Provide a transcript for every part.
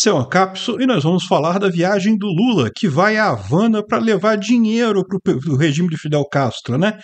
Seu Ancapso, e nós vamos falar da viagem do Lula, que vai a Havana para levar dinheiro para o regime de Fidel Castro, né?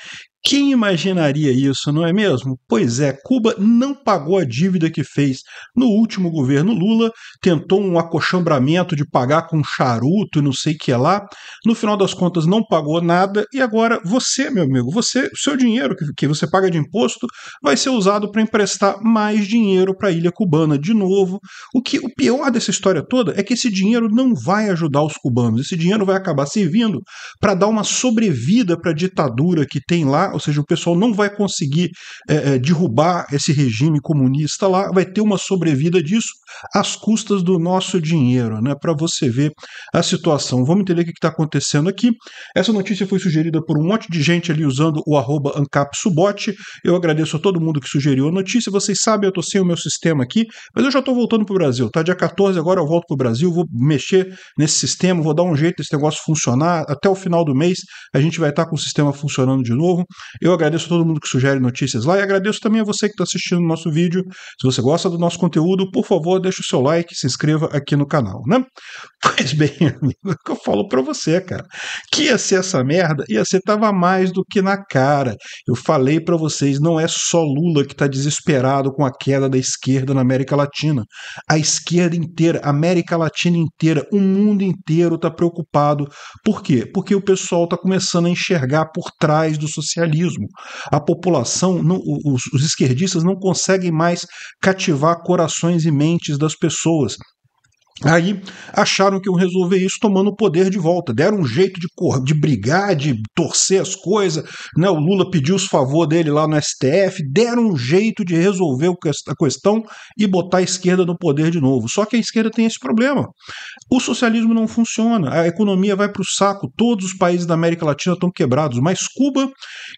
Quem imaginaria isso, não é mesmo? Pois é, Cuba não pagou a dívida que fez. No último governo Lula, tentou um acochambramento de pagar com charuto e não sei o que lá. No final das contas, não pagou nada. E agora, você, meu amigo, você, seu dinheiro que você paga de imposto vai ser usado para emprestar mais dinheiro para a ilha cubana de novo. O que o pior dessa história toda é que esse dinheiro não vai ajudar os cubanos. Esse dinheiro vai acabar servindo para dar uma sobrevida para a ditadura que tem lá ou seja, o pessoal não vai conseguir é, derrubar esse regime comunista lá, vai ter uma sobrevida disso às custas do nosso dinheiro, né? Para você ver a situação. Vamos entender o que está acontecendo aqui. Essa notícia foi sugerida por um monte de gente ali usando o arroba AncapSubot. Eu agradeço a todo mundo que sugeriu a notícia. Vocês sabem, eu estou sem o meu sistema aqui, mas eu já estou voltando para o Brasil, tá? Dia 14 agora eu volto para o Brasil, vou mexer nesse sistema, vou dar um jeito desse negócio funcionar. Até o final do mês a gente vai estar tá com o sistema funcionando de novo. Eu agradeço a todo mundo que sugere notícias lá e agradeço também a você que está assistindo o nosso vídeo. Se você gosta do nosso conteúdo, por favor, deixa o seu like, se inscreva aqui no canal, né? Pois bem, amigo, é o que eu falo para você, cara. Que ia ser essa merda, ia ser tava mais do que na cara. Eu falei para vocês, não é só Lula que está desesperado com a queda da esquerda na América Latina. A esquerda inteira, a América Latina inteira, o mundo inteiro está preocupado. Por quê? Porque o pessoal está começando a enxergar por trás do socialismo socialismo. A população, não, os, os esquerdistas não conseguem mais cativar corações e mentes das pessoas. Aí acharam que iam resolver isso tomando o poder de volta. Deram um jeito de, cor, de brigar, de torcer as coisas. Né? O Lula pediu os favor dele lá no STF. Deram um jeito de resolver a questão e botar a esquerda no poder de novo. Só que a esquerda tem esse problema. O socialismo não funciona. A economia vai para o saco. Todos os países da América Latina estão quebrados. Mas Cuba,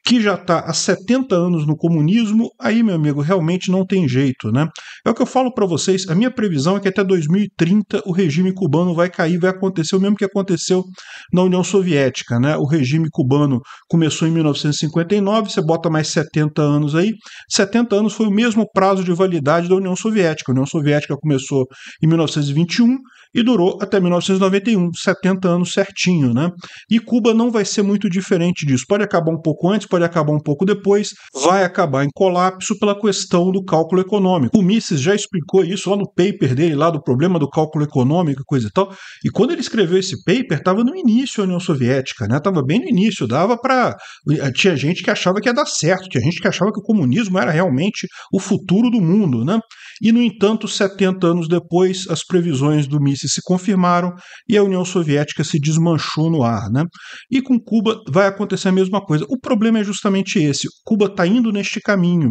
que já está há 70 anos no comunismo, aí, meu amigo, realmente não tem jeito. Né? É o que eu falo para vocês. A minha previsão é que até 2030 o regime cubano vai cair, vai acontecer o mesmo que aconteceu na União Soviética. Né? O regime cubano começou em 1959, você bota mais 70 anos aí. 70 anos foi o mesmo prazo de validade da União Soviética. A União Soviética começou em 1921, e durou até 1991, 70 anos certinho, né? E Cuba não vai ser muito diferente disso. Pode acabar um pouco antes, pode acabar um pouco depois, vai acabar em colapso pela questão do cálculo econômico. O Mises já explicou isso lá no paper dele, lá do problema do cálculo econômico, coisa e tal. E quando ele escreveu esse paper, estava no início da União Soviética, né? Tava bem no início, dava para eh, tinha gente que achava que ia dar certo, tinha gente que achava que o comunismo era realmente o futuro do mundo, né? E no entanto, 70 anos depois, as previsões do Mises se confirmaram e a União Soviética se desmanchou no ar. Né? E com Cuba vai acontecer a mesma coisa. O problema é justamente esse: Cuba está indo neste caminho.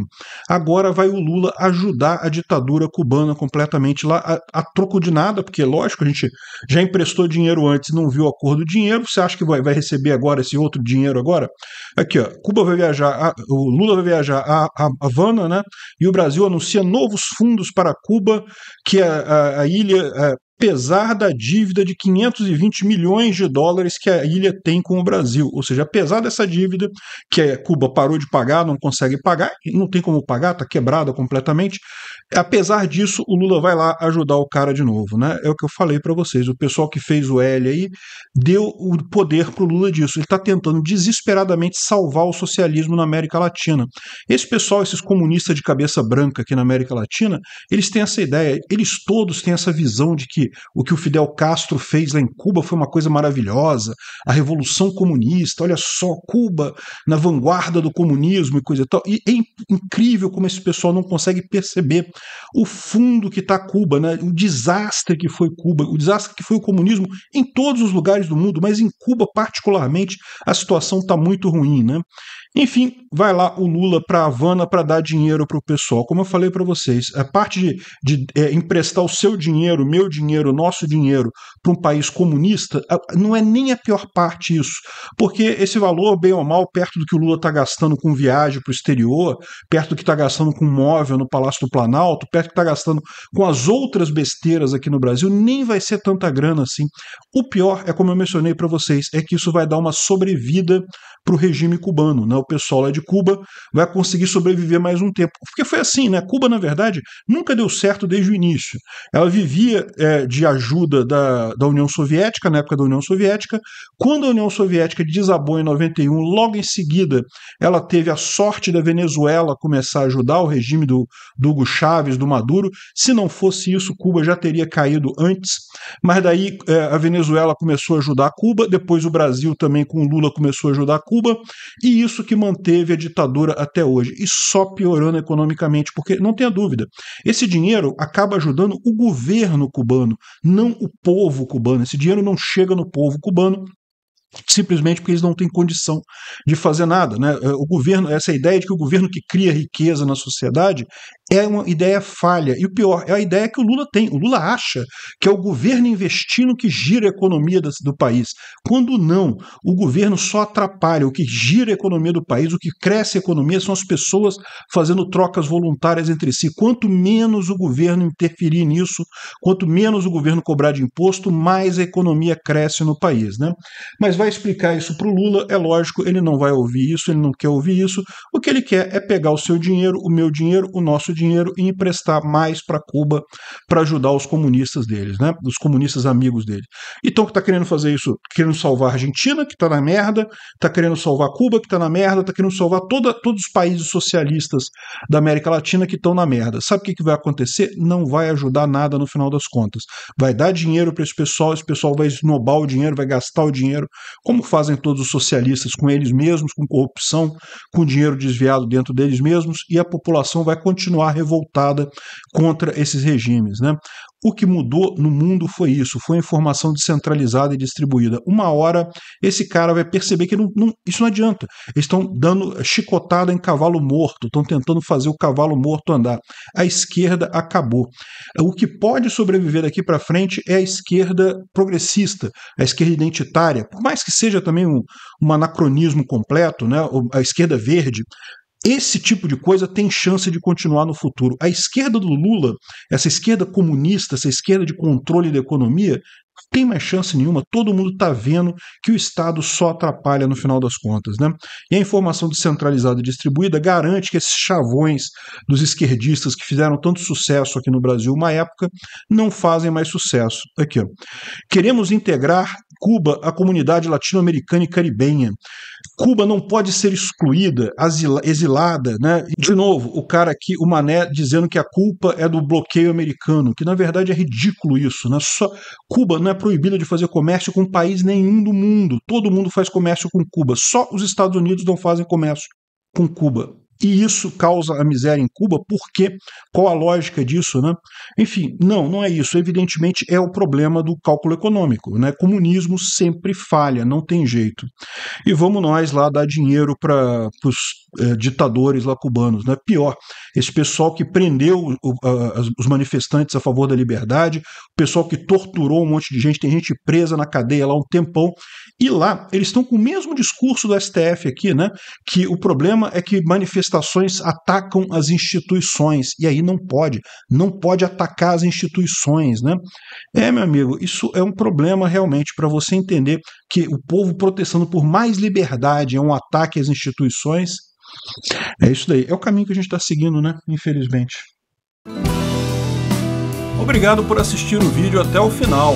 Agora vai o Lula ajudar a ditadura cubana completamente lá, a, a troco de nada, porque lógico, a gente já emprestou dinheiro antes não viu o acordo do dinheiro. Você acha que vai, vai receber agora esse outro dinheiro agora? Aqui, ó, Cuba vai viajar, a, o Lula vai viajar a, a Havana, né? E o Brasil anuncia novos fundos para Cuba, que a, é a, a ilha é, apesar da dívida de 520 milhões de dólares que a ilha tem com o Brasil. Ou seja, apesar dessa dívida que é, Cuba parou de pagar, não consegue pagar, não tem como pagar, está quebrada completamente, Apesar disso, o Lula vai lá ajudar o cara de novo, né? É o que eu falei para vocês. O pessoal que fez o L aí deu o poder pro Lula disso. Ele está tentando desesperadamente salvar o socialismo na América Latina. Esse pessoal, esses comunistas de cabeça branca aqui na América Latina, eles têm essa ideia. Eles todos têm essa visão de que o que o Fidel Castro fez lá em Cuba foi uma coisa maravilhosa, a revolução comunista. Olha só, Cuba na vanguarda do comunismo e coisa e tal. E é incrível como esse pessoal não consegue perceber o fundo que está Cuba, né? o desastre que foi Cuba, o desastre que foi o comunismo em todos os lugares do mundo, mas em Cuba, particularmente, a situação está muito ruim. Né? Enfim, vai lá o Lula para Havana para dar dinheiro para o pessoal. Como eu falei para vocês, a parte de, de é, emprestar o seu dinheiro, meu dinheiro, nosso dinheiro para um país comunista, não é nem a pior parte isso. Porque esse valor, bem ou mal, perto do que o Lula está gastando com viagem para o exterior, perto do que está gastando com móvel no Palácio do Planalto, perto do que está gastando com as outras besteiras aqui no Brasil, nem vai ser tanta grana assim. O pior, é como eu mencionei para vocês, é que isso vai dar uma sobrevida para o regime cubano. Né? o pessoal lá de Cuba vai conseguir sobreviver mais um tempo. Porque foi assim, né? Cuba, na verdade, nunca deu certo desde o início. Ela vivia é, de ajuda da, da União Soviética, na época da União Soviética. Quando a União Soviética desabou em 91, logo em seguida, ela teve a sorte da Venezuela começar a ajudar o regime do, do Hugo Chávez, do Maduro. Se não fosse isso, Cuba já teria caído antes. Mas daí é, a Venezuela começou a ajudar Cuba, depois o Brasil também com Lula começou a ajudar Cuba, e isso que que manteve a ditadura até hoje e só piorando economicamente, porque não tenha dúvida, esse dinheiro acaba ajudando o governo cubano, não o povo cubano. Esse dinheiro não chega no povo cubano simplesmente porque eles não têm condição de fazer nada, né? É, o governo, essa ideia de que o governo que cria riqueza na sociedade é uma ideia falha. E o pior, é a ideia que o Lula tem. O Lula acha que é o governo investindo que gira a economia do país. Quando não, o governo só atrapalha. O que gira a economia do país, o que cresce a economia são as pessoas fazendo trocas voluntárias entre si. Quanto menos o governo interferir nisso, quanto menos o governo cobrar de imposto, mais a economia cresce no país, né? Mas vai vai explicar isso para o Lula, é lógico, ele não vai ouvir isso, ele não quer ouvir isso. O que ele quer é pegar o seu dinheiro, o meu dinheiro, o nosso dinheiro e emprestar mais para Cuba para ajudar os comunistas deles, né? Os comunistas amigos dele. Então, que está querendo fazer isso? Querendo salvar a Argentina, que está na merda, está querendo salvar Cuba, que está na merda, está querendo salvar toda, todos os países socialistas da América Latina que estão na merda. Sabe o que, que vai acontecer? Não vai ajudar nada no final das contas. Vai dar dinheiro para esse pessoal, esse pessoal vai esnobar o dinheiro, vai gastar o dinheiro como fazem todos os socialistas com eles mesmos, com corrupção, com dinheiro desviado dentro deles mesmos, e a população vai continuar revoltada contra esses regimes. Né? O que mudou no mundo foi isso, foi a informação descentralizada e distribuída. Uma hora esse cara vai perceber que não, não, isso não adianta. Eles estão dando chicotada em cavalo morto, estão tentando fazer o cavalo morto andar. A esquerda acabou. O que pode sobreviver daqui para frente é a esquerda progressista, a esquerda identitária, por mais que seja também um, um anacronismo completo, né? a esquerda verde, esse tipo de coisa tem chance de continuar no futuro. A esquerda do Lula, essa esquerda comunista, essa esquerda de controle da economia, tem mais chance nenhuma, todo mundo está vendo que o Estado só atrapalha no final das contas. Né? E a informação descentralizada e distribuída garante que esses chavões dos esquerdistas que fizeram tanto sucesso aqui no Brasil uma época não fazem mais sucesso. Aqui, ó. Queremos integrar Cuba à comunidade latino-americana e caribenha. Cuba não pode ser excluída, exilada. Né? De novo, o cara aqui, o Mané, dizendo que a culpa é do bloqueio americano, que na verdade é ridículo isso. Né? Só Cuba não é proibido de fazer comércio com país nenhum do mundo. Todo mundo faz comércio com Cuba. Só os Estados Unidos não fazem comércio com Cuba. E isso causa a miséria em Cuba, por quê? Qual a lógica disso, né? Enfim, não, não é isso. Evidentemente é o problema do cálculo econômico, né? Comunismo sempre falha, não tem jeito. E vamos nós lá dar dinheiro para os é, eh, ditadores lá cubanos, né? Pior, esse pessoal que prendeu o, a, os manifestantes a favor da liberdade, o pessoal que torturou um monte de gente, tem gente presa na cadeia lá um tempão, e lá eles estão com o mesmo discurso do STF aqui, né? Que o problema é que manifestantes manifestações atacam as instituições, e aí não pode, não pode atacar as instituições, né? É, meu amigo, isso é um problema realmente para você entender que o povo protestando por mais liberdade é um ataque às instituições. É isso daí, é o caminho que a gente está seguindo, né? Infelizmente. Obrigado por assistir o vídeo até o final.